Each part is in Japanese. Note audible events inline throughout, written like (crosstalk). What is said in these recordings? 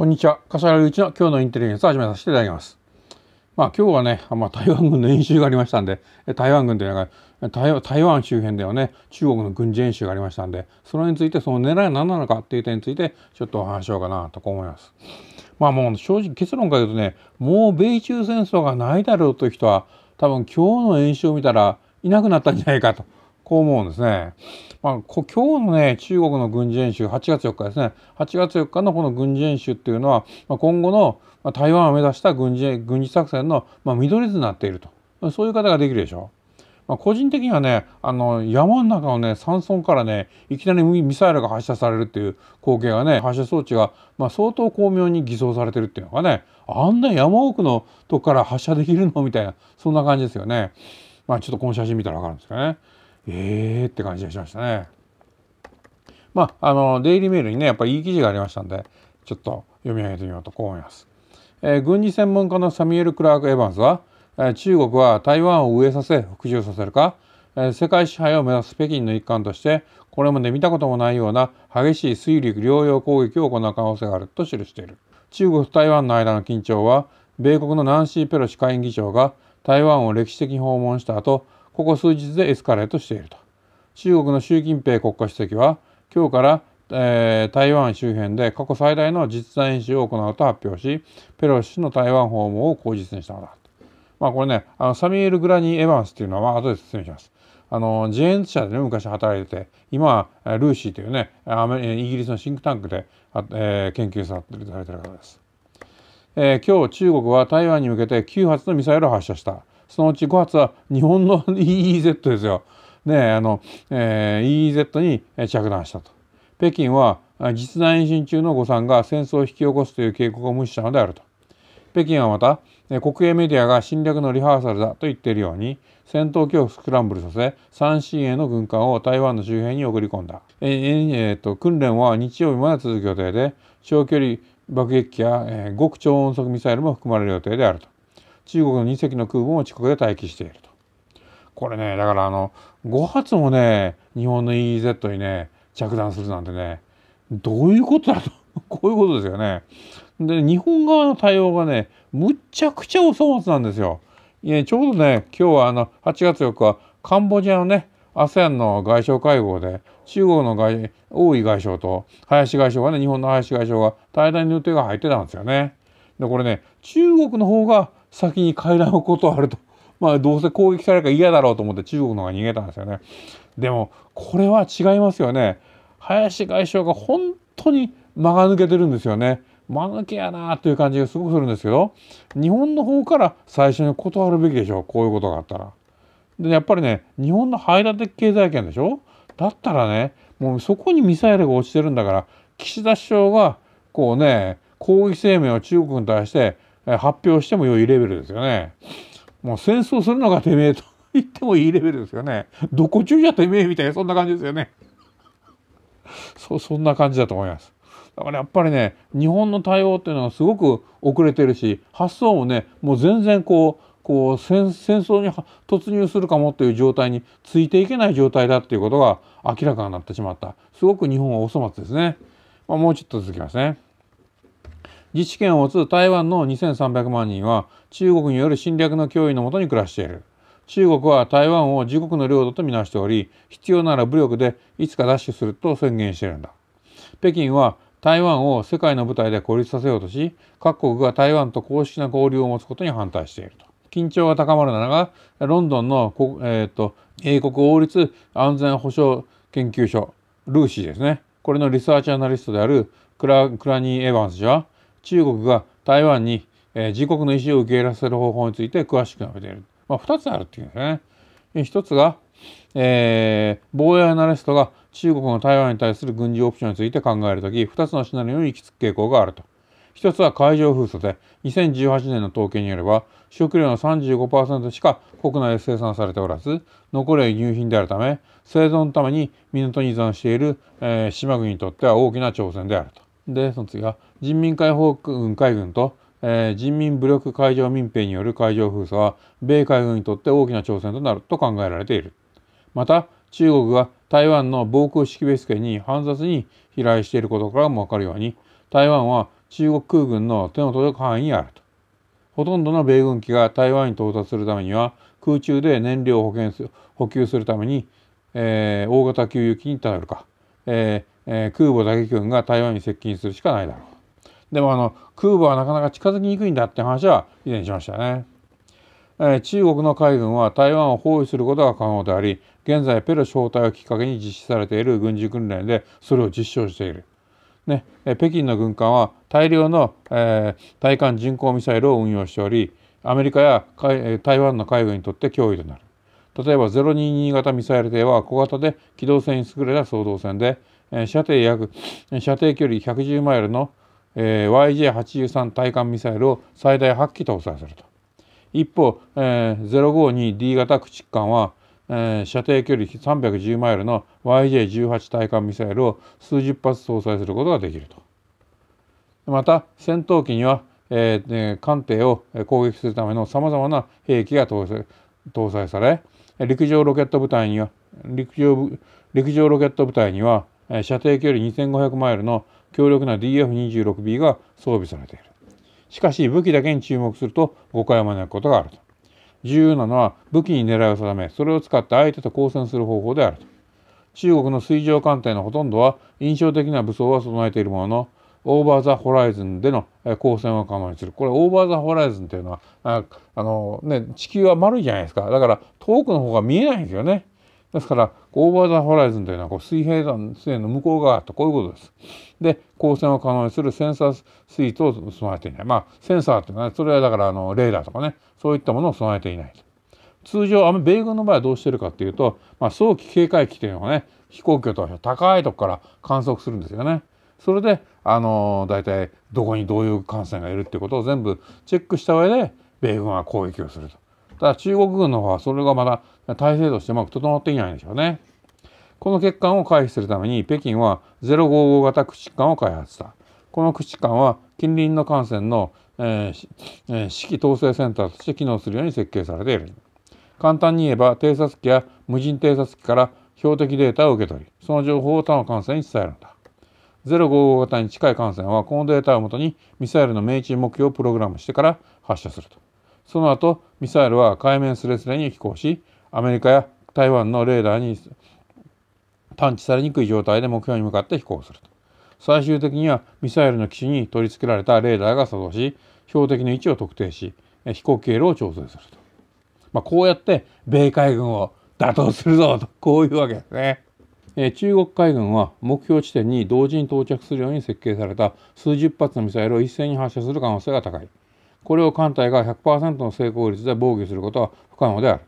こんにちは。笠原一の今日のインテリジェンスを始めさせていただきます。まあ今日はね、まあ、台湾軍の演習がありましたんで、台湾軍というのが台湾周辺ではね、中国の軍事演習がありましたんで、それについてその狙いは何なのかっていう点についてちょっとお話しようかなと思います。まあもう正直結論から言うとね、もう米中戦争がないだろうという人は多分今日の演習を見たらいなくなったんじゃないかとこう思うんですね。まあ、今日のね中国の軍事演習8月4日ですね8月4日のこの軍事演習っていうのは、まあ、今後の、まあ、台湾を目指した軍事軍事作戦の、まあ、緑図になっているとそういう方ができるでしょう。まあ、個人的にはねあの山の中のね山村からねいきなりミサイルが発射されるっていう光景がね発射装置が、まあ、相当巧妙に偽装されてるっていうのがねあんな山奥のとこから発射できるのみたいなそんな感じですよね。まあ、ちょっとこの写真見たらわかるんですけどね。えーって感じがしましたね。まあ、あの、デイリーメールにね、やっぱりいい記事がありましたんで、ちょっと読み上げてみようとこう思います。えー、軍事専門家のサミュエル・クラーク・エヴァンスは、えー、中国は台湾を飢えさせ、服従させるか、えー、世界支配を目指す北京の一環として、これまで見たこともないような激しい水陸両用攻撃を行う可能性があると記している。中国と台湾の間の緊張は、米国のナンシー・ペロシ下院議長が台湾を歴史的に訪問した後、ここ数日でエスカレートしていると中国の習近平国家主席は今日から、えー、台湾周辺で過去最大の実弾演習を行うと発表しペロシ氏の台湾訪問を口実にしたのだまあこれねあのサミュエル・グラニー・エヴァンスというのは後で説明します。あのジェーンズ社でね昔働いてて今はルーシーというねアメイギリスのシンクタンクで、えー、研究されてる方です。えー、今日中国は台湾に向けて9発のミサイルを発射したそのうち5発は日本の EEZ ですよ、ねあのえー、EEZ に着弾したと。北京は実弾演習中の誤算が戦争を引き起こすという警告を無視したのであると。北京はまた国営メディアが侵略のリハーサルだと言っているように戦闘機をスクランブルさせ三振への軍艦を台湾の周辺に送り込んだ、えええっと訓練は日曜日まで続く予定で長距離爆撃機や、えー、極超音速ミサイルも含まれる予定であると中国の2隻の空母も近くで待機していると。これねだからあの5発もね日本の EEZ にね着弾するなんてねどういうことだと (laughs) こういうことですよね。で日本側の対応がねむっちゃくちゃお粗末なんですよ。いやちょうどね今日はあの8月4日カンボジアのね ASEAN の外相会合で中国の外王位外相と林外相がね日本の林外相が対談に予定が入ってたんですよね。でこれね中国の方が先に会談を断ると。(laughs) まあどうせ攻撃されるか嫌だろうと思って中国の方が逃げたんですよね。でもこれは違いますよね。林外相が本当に間が抜けてるんですよね。間抜けやなという感じがすごくするんですけど日本の方から最初に断るべきでしょうこういうことがあったら。でやっぱりね日本の排他的経済圏でしょだったらねもうそこにミサイルが落ちてるんだから岸田首相がこうね抗議声明を中国に対して発表しても良いレベルですよね。もう戦争するのがてめえと言ってもいいレベルですよね。どこ中じゃてめえみたいなそんな感じですよね。そそんな感じだと思います。だからやっぱりね日本の対応っていうのはすごく遅れてるし発想もねもう全然こうこう戦争に突入するかもという状態についていけない状態だっていうことが明らかになってしまったすごく日本はお粗末ですね。まあ、もうちょっと続きますね。自治権を持つ台湾の2300万人は中国による侵略の脅威のもとに暮らしている中国は台湾を自国の領土とみなしており必要なら武力でいつか奪取すると宣言しているんだ北京は台湾を世界の舞台で孤立させようとし各国が台湾と公式な交流を持つことに反対していると緊張が高まるならばロンドンの、えーと英国王立安全保障研究所ルーシーですねこれのリサーチアナリストであるクラクラニー・エヴァンス氏は中国が台湾に、えー、自国の意思を受け入れらせる方法について詳しく述べている、まあ、2つあるっていうんですね。1つが、えー、防衛アナリストが中国の台湾に対する軍事オプションについて考えるとき2つのシナリオに行き着く傾向があると。1つは海上封鎖で2018年の統計によれば食料の35%しか国内で生産されておらず残りは輸入品であるため生存のために港に依存している、えー、島国にとっては大きな挑戦であると。でその次が人民解放軍海軍と、えー、人民武力海上民兵による海上封鎖は米海軍にとって大きな挑戦となると考えられているまた中国が台湾の防空識別圏に煩雑に飛来していることからも分かるように台湾は中国空軍の手の届く範囲にあるとほとんどの米軍機が台湾に到達するためには空中で燃料を補給するために、えー、大型給油機に頼るか、ええー、空母打撃群が台湾に接近するしかないだろうでもあの空母はなかなか近づきにくいんだって話は以前しましたね、えー、中国の海軍は台湾を包囲することが可能であり現在ペロ招待をきっかけに実施されている軍事訓練でそれを実証しているね、北京の軍艦は大量の、えー、対艦巡航ミサイルを運用しておりアメリカや台湾の海軍にとって脅威となる例えば022型ミサイル艇は小型で機動性に優れた総動戦で射程約射程距離110マイルの、え YJ83 対艦ミサイルを最大8機搭載すると一方、え 052D 型駆逐艦は、え射程距離310マイルの YJ18 対艦ミサイルを数十発搭載することができるとまた戦闘機には、え艦艇を攻撃するためのさまざまな兵器が搭載され陸上ロケット部隊には陸上陸上ロケット部隊には射程距離2500マイルの強力な DF-26B が装備されているしかし武器だけに注目すると誤解を招くことがあると重要なのは武器に狙いを定めそれを使って相手と交戦する方法であると中国の水上艦艇のほとんどは印象的な武装は備えているもののオーバー・ザ・ホライズンでの交戦を可能にするこれオーバー・ザ・ホライズンというのはあの、ね、地球は丸いじゃないですかだから遠くの方が見えないんですよね。ですからオーバー・ザ・ホライズンというのはこう水平線の向こう側とこういうことです。で光線を可能にするセンサースイートを備えていないまあセンサーっていうのは、ね、それはだからあのレーダーとかねそういったものを備えていない通常あ米軍の場合はどうしてるかっていうと、まあ、早期警戒機というのがね飛行機を通して高いとこから観測するんですよね。それであの大体どこにどういう艦船がいるっていうことを全部チェックした上で米軍は攻撃をすると。ただ中国軍の方はそれがまだ体制としてうまく整っていないんでしょうね。この欠陥を回避するために北京は055型駆逐艦を開発した。この駆逐艦は近隣の艦船の、えーえー、指揮統制センターとして機能するように設計されている。簡単に言えば偵察機や無人偵察機から標的データを受け取りその情報を他の艦船に伝えるんだ。055型に近い艦船はこのデータをもとにミサイルの命中目標をプログラムしてから発射すると。その後ミサイルは海面すれすれに飛行しアメリカや台湾のレーダーに探知されにくい状態で目標に向かって飛行すると最終的にはミサイルの基地に取り付けられたレーダーが作動し標的の位置を特定し飛行経路を調整すると、まあ、こうやって米海軍を打倒するぞと (laughs) こういうわけですね。え中国海軍は目標地点に同時に到着するように設計された数十発のミサイルを一斉に発射する可能性が高いこれを艦隊が100%の成功率で防御することは不可能である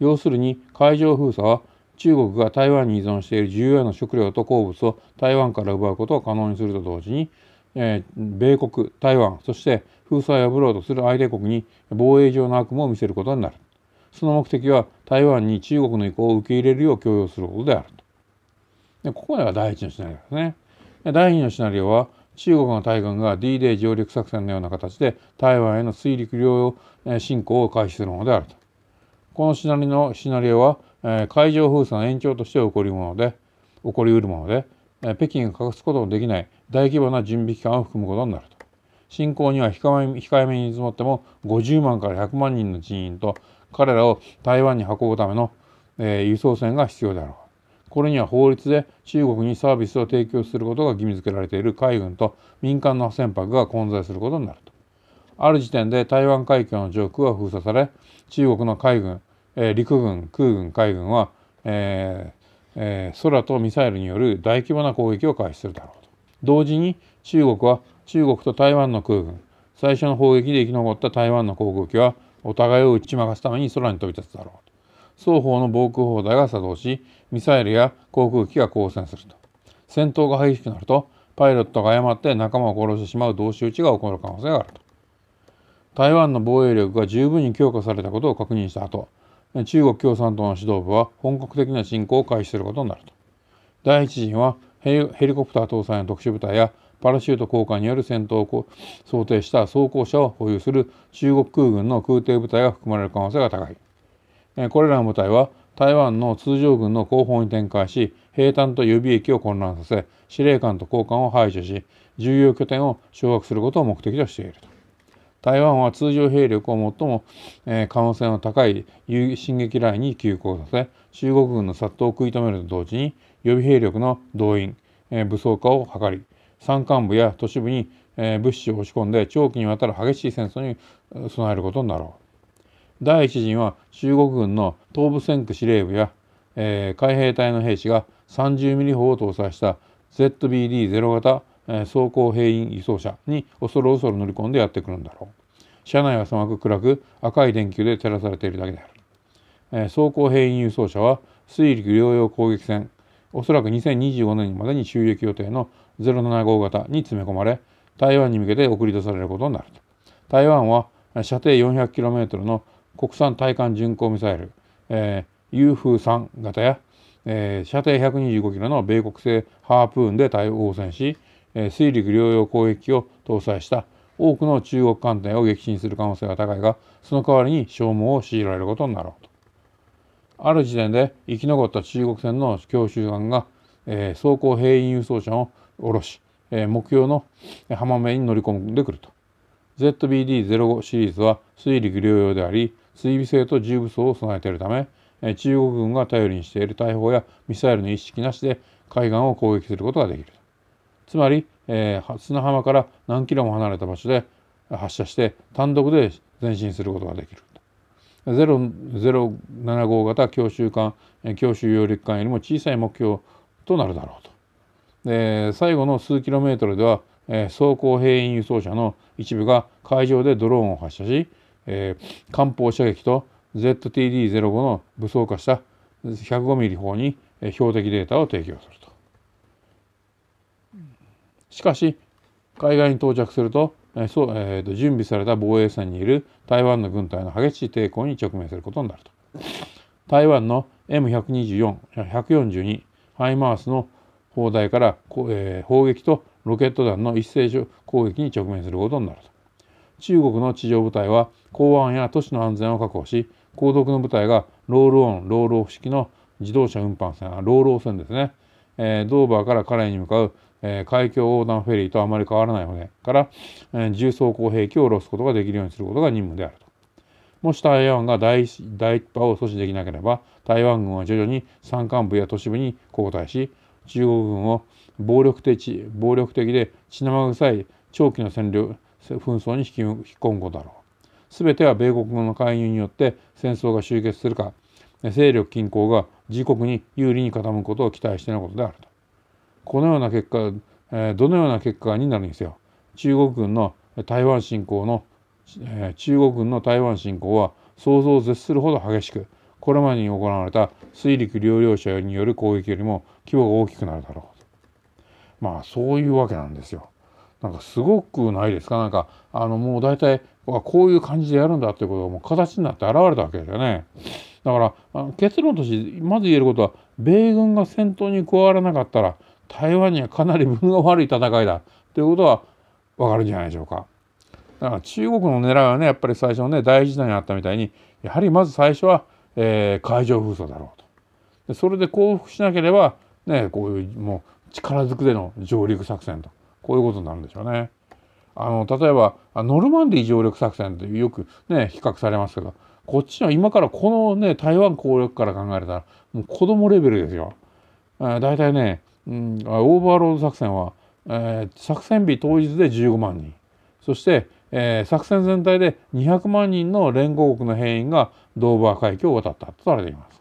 要するに海上封鎖は中国が台湾に依存している重要な食料と鉱物を台湾から奪うことを可能にすると同時に、えー、米国台湾そして封鎖を破ろうとする相手国に防衛上の悪夢を見せることになるその目的は台湾に中国の意向を受け入れるよう強要することであるとでここでは第一のシナリオですね第二のシナリオは中国の大軍が D-Day 上陸作戦のような形で台湾への水陸両用侵攻を開始するものであるとこのシナリオシナリオは、え海上封鎖の延長として起こりもので起こりうるもので、え北京が隠すことのできない大規模な準備期間を含むことになると侵攻には控え控えめに積もっても50万から100万人の人員と彼らを台湾に運ぶための、え輸送船が必要であろうこれには法律で中国にサービスを提供することが義務付けられている海軍と民間の船舶が混在することになるとある時点で台湾海峡の上空は封鎖され中国の海軍、えー、陸軍空軍海軍は、えーえー、空とミサイルによる大規模な攻撃を開始するだろうと同時に中国は中国と台湾の空軍最初の砲撃で生き残った台湾の航空機はお互いを打ち負かすために空に飛び立つだろうと双方の防空砲台が作動しミサイルや航空機が交戦すると戦闘が激しくなるとパイロットが誤って仲間を殺してしまう同士討ちが起こる可能性があると台湾の防衛力が十分に強化されたことを確認した後中国共産党の指導部は本格的な進攻を開始することになると第一陣はヘリコプター搭載の特殊部隊やパラシュート降下による戦闘を想定した装甲車を保有する中国空軍の空挺部隊が含まれる可能性が高いこれらの部隊は台湾の通常軍の後方に展開し兵站と予備役を混乱させ司令官と高官を排除し重要拠点を掌握することを目的としていると。台湾は通常兵力を最も、え可能性の高い進撃ラインに急行させ中国軍の殺到を食い止めると同時に予備兵力の動員、え武装化を図り山間部や都市部に、え物資を押し込んで長期にわたる激しい戦争に備えることになろう。第1陣は中国軍の東部戦区司令部や、えー、海兵隊の兵士が30ミリ砲を搭載した ZBD0 型、えー、装甲兵員輸送車に恐る恐る乗り込んでやってくるんだろう車内は狭く暗く赤い電球で照らされているだけである、えー、装甲兵員輸送車は水陸両用攻撃戦おそらく2025年までに収益予定の075型に詰め込まれ台湾に向けて送り出されることになると台湾は射程 400km の国産対艦巡航ミサイル、えー、UF3 型や、えー、射程125キロの米国製ハープーンで対応戦し、えー、水陸両用攻撃機を搭載した多くの中国艦艇を撃沈する可能性が高いがその代わりに消耗を強いられることになろうと。ある時点で生き残った中国船の強襲艦が、えー、装甲兵員輸送車を下ろし、えー、目標の浜辺に乗り込んでくると。ZBD-05 シリーズは水陸両用であり追尾性と重武装を備えているため中国軍が頼りにしている大砲やミサイルの意識なしで海岸を攻撃することができるつまり、えー、砂浜から何キロも離れた場所で発射して単独で前進することができる075型強襲艦強襲揚陸艦よりも小さい目標となるだろうとで最後の数キロメートルでは、えー、装甲兵員輸送車の一部が海上でドローンを発射しえー、艦砲射撃と ZTD-05 の武装化した 105mm 砲に標的データを提供すると。しかし海外に到着するとそうえーと、と準備された防衛線にいる台湾の軍隊の激しい抵抗に直面することになると。台湾の M124、142ハイマースの砲台から、えー、砲撃とロケット弾の一斉攻撃に直面することになると。中国の地上部隊は港湾や都市の安全を確保し後続の部隊がロールオンロールオフ式の自動車運搬船ロールオフ船ですね、えー、ドーバーからカレーに向かう、えー、海峡横断フェリーとあまり変わらない船から、えー、重装甲兵器を下ろすことができるようにすることが任務であると。もし台湾が第一波を阻止できなければ台湾軍は徐々に山間部や都市部に後退し中国軍を暴力的暴力的で血生臭い長期の占領紛争に引き込むことだろう全ては米国の介入によって戦争が終結するか勢力均衡が自国に有利に傾くことを期待してのことであるとこのような結果、どのような結果になるにせよ中国軍の台湾侵攻の、中国軍の台湾侵攻は想像を絶するほど激しくこれまでに行われた水陸両用車による攻撃よりも規模が大きくなるだろうとまあそういうわけなんですよ。なんかすごくないですかなんかあのもう大体こういう感じでやるんだっていうことがもう形になって現れたわけですよね。だから結論としてまず言えることは米軍が戦闘に加わらなかったら台湾にはかなり分が悪い戦いだっていうことはわかるんじゃないでしょうか。だから中国の狙いはねやっぱり最初のね大事なにあったみたいにやはりまず最初は、えー、海上封鎖だろうと。でそれで降伏しなければねこういうもう力ずくでの上陸作戦と。こういうことになるんでしょうね。あの例えばノルマンディー上陸作戦ってよくね比較されますけどこっちは今からこのね台湾攻略から考えたらもう子供レベルですよ。大、え、体、ー、ね、うん、オーバーロード作戦は、えー、作戦日当日で15万人そして、えー、作戦全体で200万人の連合国の兵員がドーバー海峡を渡ったとされています。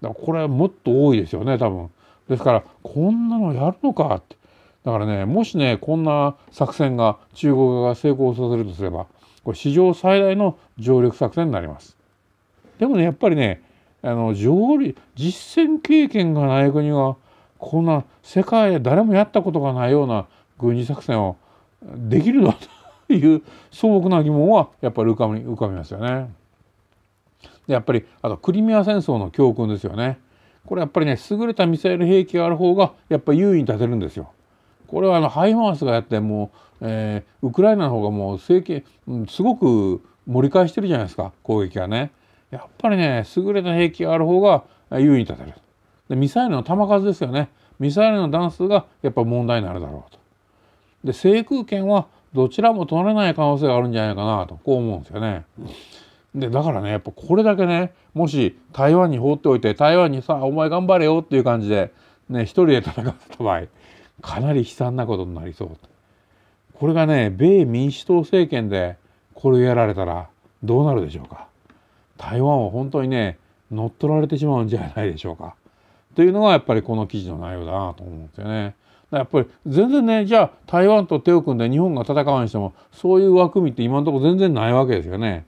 だからこれはもっと多いですよね多分。ですからこんなのやるのかってだからねもしねこんな作戦が中国側が成功させるとすればこれ史上最大の上陸作戦になります。でもねやっぱりねあの上陸実戦経験がない国は、こんな世界で誰もやったことがないような軍事作戦をできるのという素朴な疑問はやっぱり浮かび浮かびますよね。でやっぱりあとクリミア戦争の教訓ですよね。これやっぱりね優れたミサイル兵器がある方がやっぱり優位に立てるんですよ。これはあのハイマースがやってもう、えー、ウクライナの方がもう政権、うん、すごく盛り返してるじゃないですか攻撃がね。やっぱりね優れた兵器がある方が優位に立てるでミサイルの弾数ですよねミサイルの弾数がやっぱ問題になるだろうと。で制空権はどちらも取れない可能性があるんじゃないかなとこう思うんですよね。でだからねやっぱこれだけねもし台湾に放っておいて台湾にさお前頑張れよっていう感じでね一人で戦った場合かなり悲惨なことになりそうこれがね米民主党政権でこれをやられたらどうなるでしょうか台湾は本当にね乗っ取られてしまうんじゃないでしょうかというのがやっぱりこの記事の内容だなと思うんですよね。やっぱり全然ねじゃあ台湾と手を組んで日本が戦わにしてもそういう枠組みって今のところ全然ないわけですよね。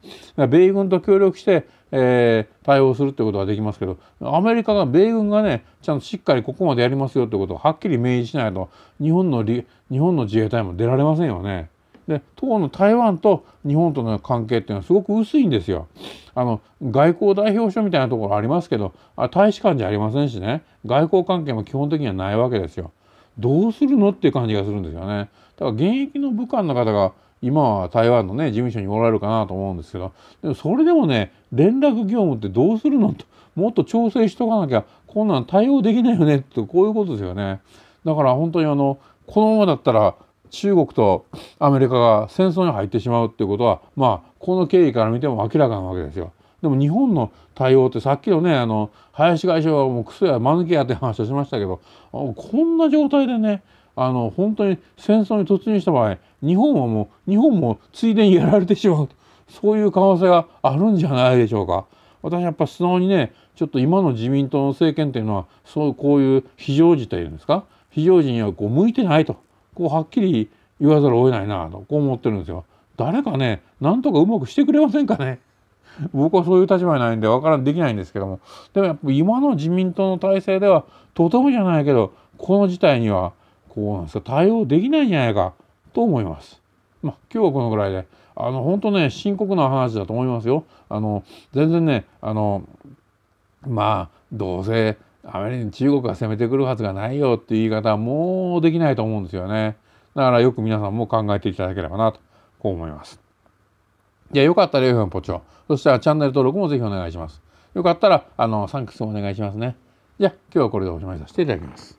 米軍と協力してえー、対応するってことができますけどアメリカが米軍がねちゃんとしっかりここまでやりますよってことをはっきり明示しないと日本の日本の自衛隊も出られませんよね。で当の台湾と日本との関係っていうのはすごく薄いんですよ。あの外交代表所みたいなところありますけどあ大使館じゃありませんしね外交関係も基本的にはないわけですよ。どうするのっていう感じがするんですよね。だから現役の武官の方が今は台湾のね事務所におられるかなと思うんですけどでもそれでもね連絡業務ってどうするのともっと調整しとかなきゃこんなん対応できないよねってこういうことですよね。だから本当にあのこのままだったら中国とアメリカが戦争に入ってしまうっていうことはまあこの経緯から見ても明らかなわけですよ。でも日本の対応ってさっきのねあの林外相はもうクソや間抜けやって話をしましたけどこんな状態でねあの本当に戦争に突入した場合日本はもう日本もついでにやられてしまうとそういう可能性があるんじゃないでしょうか。私やっぱ素直にねちょっと今の自民党の政権というのはそうこういう非常時というんですか非常時にはこう向いてないとこうはっきり言わざるを得ないなとこう思ってるんですよ。誰かねなんとかうまくしてくれませんかね。僕はそういう立場にないんでわからんできないんですけどもでもやっぱ今の自民党の体制ではとてもじゃないけどこの事態にはこうなんですか対応できないんじゃないかと思います。まあ、今日はこのぐらいであの本当ね深刻な話だと思いますよ。あの全然ねあのまあどうせアメリカ中国が攻めてくるはずがないよっていう言い方はもうできないと思うんですよね。だからよく皆さんも考えていただければなとこう思います。じゃあよかったらよい分ポチョ。そしたらチャンネル登録もぜひお願いします。よかったらあのサンクスもお願いしますね。じゃあ今日はこれでおしまいさせていただきます。